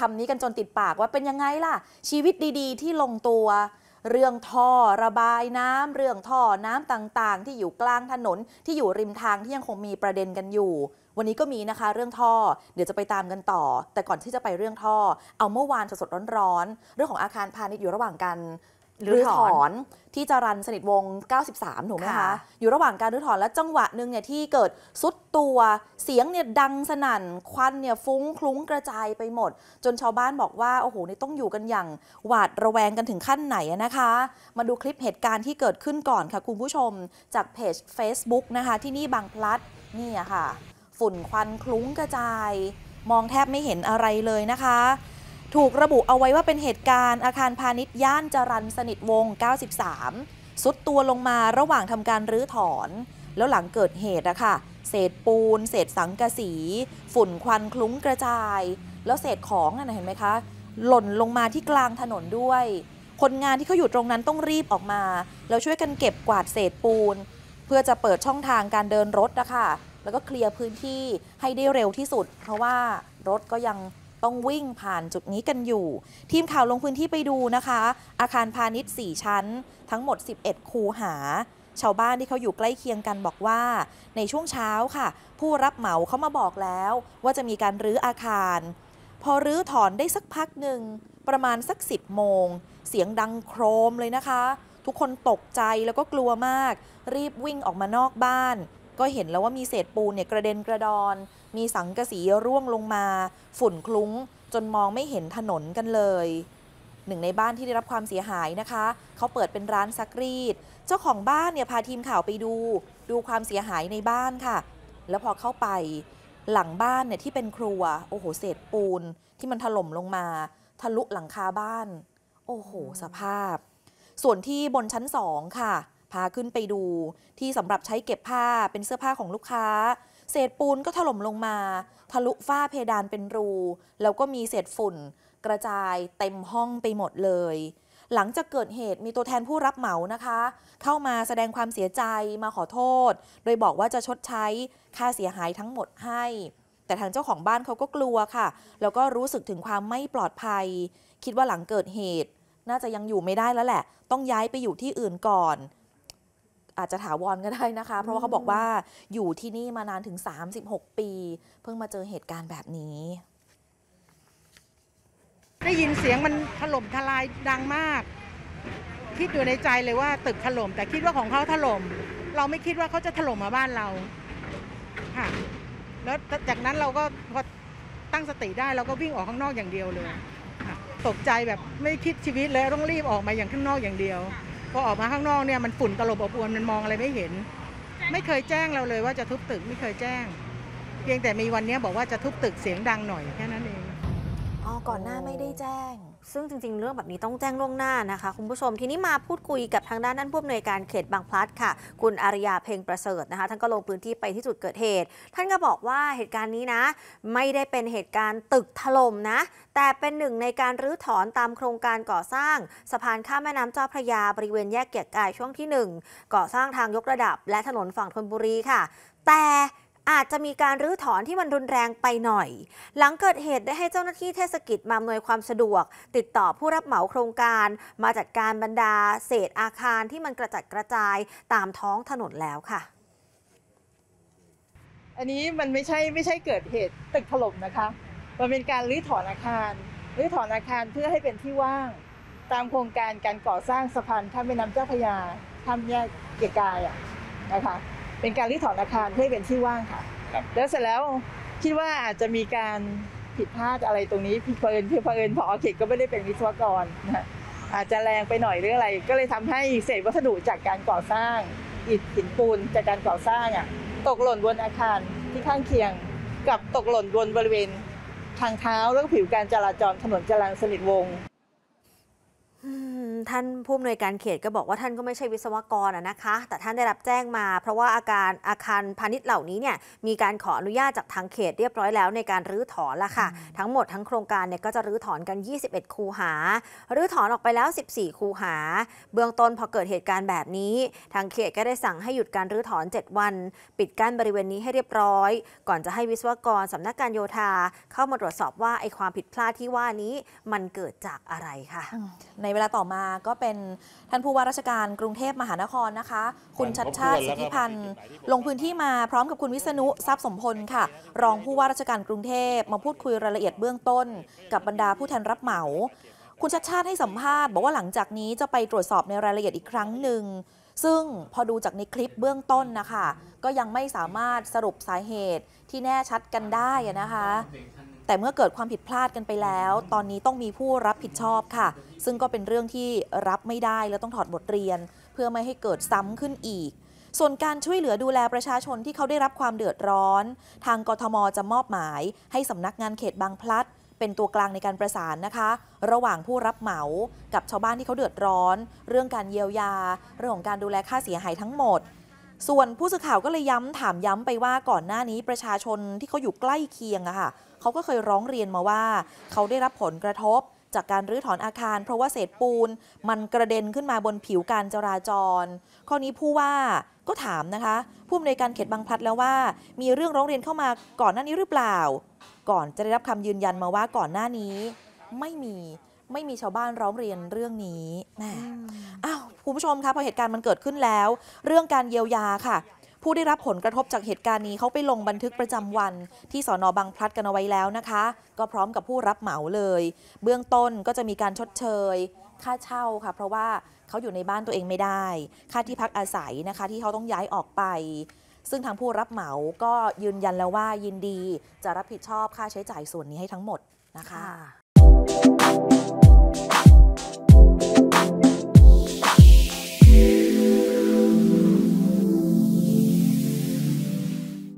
คำนี้กันจนติดปากว่าเป็นยังไงล่ะ ชีวิตดี ๆ ที่ลงตัว เรื่องท่อ ระบายน้ำเรื่องท่อน้ำต่างๆ ที่อยู่กลางถนน ที่อยู่ริมทางที่ยังคงมีประเด็นกันอยู่ วันนี้ก็มีนะคะเรื่องท่อ เดี๋ยวจะไปตามกันต่อ แต่ก่อนที่จะไปเรื่องท่อ เอาเมื่อวานสดๆร้อนๆ เรื่องของอาคารพาณิชย์อยู่ระหว่างกันหรือถอนที่จรันสนิทวง 93ถูกไหมคะ อยู่ระหว่างการรื้อถอนและจังหวะหนึ่งเนี่ยที่เกิดสุดตัวเสียงเนี่ยดังสนั่น ควันเนี่ยฟุ้งคลุ้งกระจายไปหมด จนชาวบ้านบอกว่า โอ้โห นี่ต้องอยู่กันอย่างหวาดระแวงกันถึงขั้นไหนนะคะ มาดูคลิปเหตุการณ์ที่เกิดขึ้นก่อนค่ะคุณผู้ชมจากเพจ Facebook นะคะ ที่นี่บางพลัดนี่ค่ะ ฝุ่นควันคลุ้งกระจาย มองแทบไม่เห็นอะไรเลยนะคะถูกระบุเอาไว้ว่าเป็นเหตุการณ์อาคารพาณิชย์ ย่านจรันสนิทวง 93 สุดตัวลงมาระหว่างทำการรื้อถอน แล้วหลังเกิดเหตุอะค่ะเศษปูนเศษสังกะสี ฝุ่นควันคลุ้งกระจาย แล้วเศษของอะเห็นไหมคะ หล่นลงมาที่กลางถนนด้วย คนงานที่เขาอยู่ตรงนั้นต้องรีบออกมา แล้วช่วยกันเก็บกวาดเศษปูนเพื่อจะเปิดช่องทางการเดินรถนะคะแล้วก็เคลียร์พื้นที่ให้ได้เร็วที่สุด เพราะว่ารถก็ยังต้องวิ่งผ่านจุดนี้กันอยู่ ทีมข่าวลงพื้นที่ไปดูนะคะ อาคารพาณิชย์4ชั้น ทั้งหมด 11 คูหา ชาวบ้านที่เขาอยู่ใกล้เคียงกันบอกว่า ในช่วงเช้าค่ะ ผู้รับเหมาเขามาบอกแล้ว ว่าจะมีการรื้ออาคาร พอรื้อถอนได้สักพักหนึ่ง ประมาณสัก 10โมง เสียงดังโครมเลยนะคะ ทุกคนตกใจแล้วก็กลัวมาก รีบวิ่งออกมานอกบ้าน ก็เห็นแล้วว่ามีเศษปูนเนี่ยกระเด็นกระดอนมีสังกะสีร่วงลงมาฝุ่นคลุ้งจนมองไม่เห็นถนนกันเลย หนึ่งในบ้านที่ได้รับความเสียหายนะคะ เขาเปิดเป็นร้านซักรีดเจ้าของบ้านเนี่ยพาทีมข่าวไปดู ดูความเสียหายในบ้านค่ะ แล้วพอเข้าไปหลังบ้านเนี่ยที่เป็นครัวโอ้โหเศษปูน ที่มันถล่มลงมา ทะลุหลังคาบ้าน โอ้โหสภาพ ส่วนที่บนชั้นสองค่ะ พาขึ้นไปดูที่สำหรับใช้เก็บผ้าเป็นเสื้อผ้าของลูกค้าเศษปูนก็ถล่มลงมาทะลุฝ้าเพดานเป็นรู แล้วก็มีเศษฝุ่น กระจายเต็มห้องไปหมดเลย หลังจากเกิดเหตุมีตัวแทนผู้รับเหมานะคะ เข้ามาแสดงความเสียใจมาขอโทษ โดยบอกว่าจะชดใช้ค่าเสียหายทั้งหมดให้ แต่ทางเจ้าของบ้านเขาก็กลัวค่ะ แล้วก็รู้สึกถึงความไม่ปลอดภัย คิดว่าหลังเกิดเหตุ น่าจะยังอยู่ไม่ได้แล้วแหละ ต้องย้ายไปอยู่ที่อื่นก่อนอาจจะถาวรก็ได้นะคะ เพราะว่าเขาบอกว่าอยู่ที่นี่ มานานถึง 36 ปี เพิ่งมาเจอเหตุการณ์แบบนี้ ได้ยินเสียงมันถล่มทลายดังมาก คิดอยู่ในใจเลยว่าตึกถล่มแต่คิดว่าของเขาถล่มเราไม่คิดว่าเขาจะถล่มมาบ้านเราค่ะแล้วจากนั้นเราก็พอตั้งสติได้เราก็วิ่งออกข้างนอกอย่างเดียวเลยตกใจแบบไม่คิดชีวิตเลยต้องรีบออกมาอย่างข้างนอกอย่างเดียวพอออกมาข้างนอกเนี่ยมันฝุ่นตลบอบอวนมันมองอะไรไม่เห็น ไม่เคยแจ้งเราเลยว่าจะทุบตึกไม่เคยแจ้งเพียงแต่มีวันนี้บอกว่าจะทุบตึกเสียงดังหน่อยแค่นั้นก่อนหน้าไม่ได้แจ้ง ซึ่งจริง ๆ เรื่องแบบนี้ต้องแจ้งล่วงหน้านะคะคุณผู้ชม ทีนี้มาพูดคุยกับทางด้านด้านผู้อำนวยการเขตบางพลัดค่ะ คุณอาริยาเพ็งประเสริฐนะคะ ท่านก็ลงพื้นที่ไปที่จุดเกิดเหตุ ท่านก็บอกว่าเหตุการณ์นี้นะ ไม่ได้เป็นเหตุการณ์ตึกถล่มนะ แต่เป็นหนึ่ง ในการรื้อถอนตามโครงการก่อสร้าง สะพานข้ามแม่น้ำเจ้าพระยาบริเวณแยกเกียรกายช่วงที่ 1 ก่อสร้างทางยกระดับ และถนนฝั่งธนบุรีค่ะ แต่อาจจะมีการรื้อถอนที่มันรุนแรงไปหน่อย หลังเกิดเหตุได้ให้เจ้าหน้าที่เทศกิจมาอำนวยความสะดวก ติดต่อผู้รับเหมาโครงการ มาจัดการบรรดาเศษอาคารที่มันกระจัดกระจายตามท้องถนนแล้วค่ะ อันนี้มันไม่ใช่ไม่ใช่เกิดเหตุตึกถล่มนะคะ มันเป็นการรื้อถอนอาคารรื้อถอนอาคารเพื่อให้เป็นที่ว่างตามโครงการการก่อสร้างสะพานข้ามแม่น้ำเจ้าพยาข้ามแยกเกียรกายอะนะคะเป็นการรื้อถอนอาคารเพื่อเป็นที่ว่างค่ะครับแล้วเสร็จแล้วคิดว่าอาจจะมีการผิดพลาดอะไรตรงนี้พิเพลินพีเพลินพอเขตก็ไม่ได้เป็นวิศวกรนะอาจจะแรงไปหน่อยหรืออะไร ก็เลยทำให้เศษวัสดุจากการก่อสร้างอิฐหินปูนจากการก่อสร้างอ่ะตกหล่นบนอาคารที่ข้างเคียงกับตกหล่นบนบริเวณ ทางเท้าแล้วก็ผิวการจราจรถนนจรังสนิทวงท่านผู้อำนวยการเขตก็บอกว่าท่านก็ไม่ใช่วิศวกรนะคะ แต่ท่านได้รับแจ้งมา เพราะว่าอาการอาคารพาณิชย์เหล่านี้เนี่ยมีการขออนุญาตจากทางเขตเรียบร้อยแล้วในการรื้อถอนละค่ะ ทั้งหมดทั้งโครงการเนี่ยก็จะรื้อถอนกัน 21คูหา รื้อถอนออกไปแล้ว 14คูหา เบื้องต้นพอเกิดเหตุการณ์แบบนี้ ทางเขตก็ได้สั่งให้หยุดการรื้อถอน 7 วัน ปิดกั้นบริเวณนี้ให้เรียบร้อย ก่อนจะให้วิศวกร สำนักการโยธา เข้ามาตรวจสอบว่าไอ้ความผิดพลาดที่ว่านี้มันเกิดจากอะไรค่ะ ในเวลาต่อมาก็เป็นท่านผู้ว่าราชการกรุงเทพมหานครนะคะ คุณชัดชาติสิทธิพันธ์ลงพื้นที่มาพร้อมกับคุณวิษณุทรัพย์สมพลค่ะ รองผู้ว่าราชการกรุงเทพมาพูดคุยรายละเอียดเบื้องต้น กับบรรดาผู้แทนรับเหมา คุณชัดชาติให้สัมภาษณ์ บอกว่าหลังจากนี้จะไปตรวจสอบในรายละเอียดอีกครั้งหนึ่งซึ่งพอดูจากในคลิปเบื้องต้นนะคะก็ยังไม่สามารถสรุปสาเหตุที่แน่ชัดกันได้นะคะแต่เมื่อเกิดความผิดพลาดกันไปแล้ว ตอนนี้ต้องมีผู้รับผิดชอบค่ะ ซึ่งก็เป็นเรื่องที่รับไม่ได้และต้องถอดบทเรียน เพื่อไม่ให้เกิดซ้ำขึ้นอีก ส่วนการช่วยเหลือดูแลประชาชนที่เขาได้รับความเดือดร้อน ทางกทมจะมอบหมายให้สำนักงานเขตบางพลัด เป็นตัวกลางในการประสานนะคะ ระหว่างผู้รับเหมา กับชาวบ้านที่เขาเดือดร้อน เรื่องการเยียวยาเรื่องของการดูแลค่าเสียหายทั้งหมดส่วนผู้สื่อข่าวก็เลยย้ำถามย้ำไปว่าก่อนหน้านี้ประชาชนที่เขาอยู่ใกล้เคียงอะค่ะเขาก็เคยร้องเรียนมาว่าเขาได้รับผลกระทบจากการรื้อถอนอาคารเพราะว่าเศษปูนมันกระเด็นขึ้นมาบนผิวการจราจรข้อนี้ผู้ว่าก็ถามนะคะ ผู้อำนวยการเขตบางพลัดแล้วว่า มีเรื่องร้องเรียนเข้ามาก่อนหน้านี้หรือเปล่า ก่อนจะได้รับคำยืนยันมาว่าก่อนหน้านี้ไม่มีไม่มีชาวบ้านร้องเรียนเรื่องนี้แม่คุณผู้ชมคะพอเหตุการณ์มันเกิดขึ้นแล้ว เรื่องการเยียวยาค่ะ ผู้ได้รับผลกระทบจากเหตุการณ์นี้เขาไปลงบันทึกประจำวัน ที่สอนอบางพลัดกันเอาไว้แล้วนะคะ ก็พร้อมกับผู้รับเหมาเลย เบื้องต้นก็จะมีการชดเชย ค่าเช่าค่ะเพราะว่าเขาอยู่ในบ้านตัวเองไม่ได้ ค่าที่พักอาศัยนะคะ ที่เขาต้องย้ายออกไป ซึ่งทางผู้รับเหมาก็ยืนยันแล้วว่ายินดีจะรับผิดชอบค่าใช้จ่ายส่วนนี้ให้ทั้งหมดนะคะ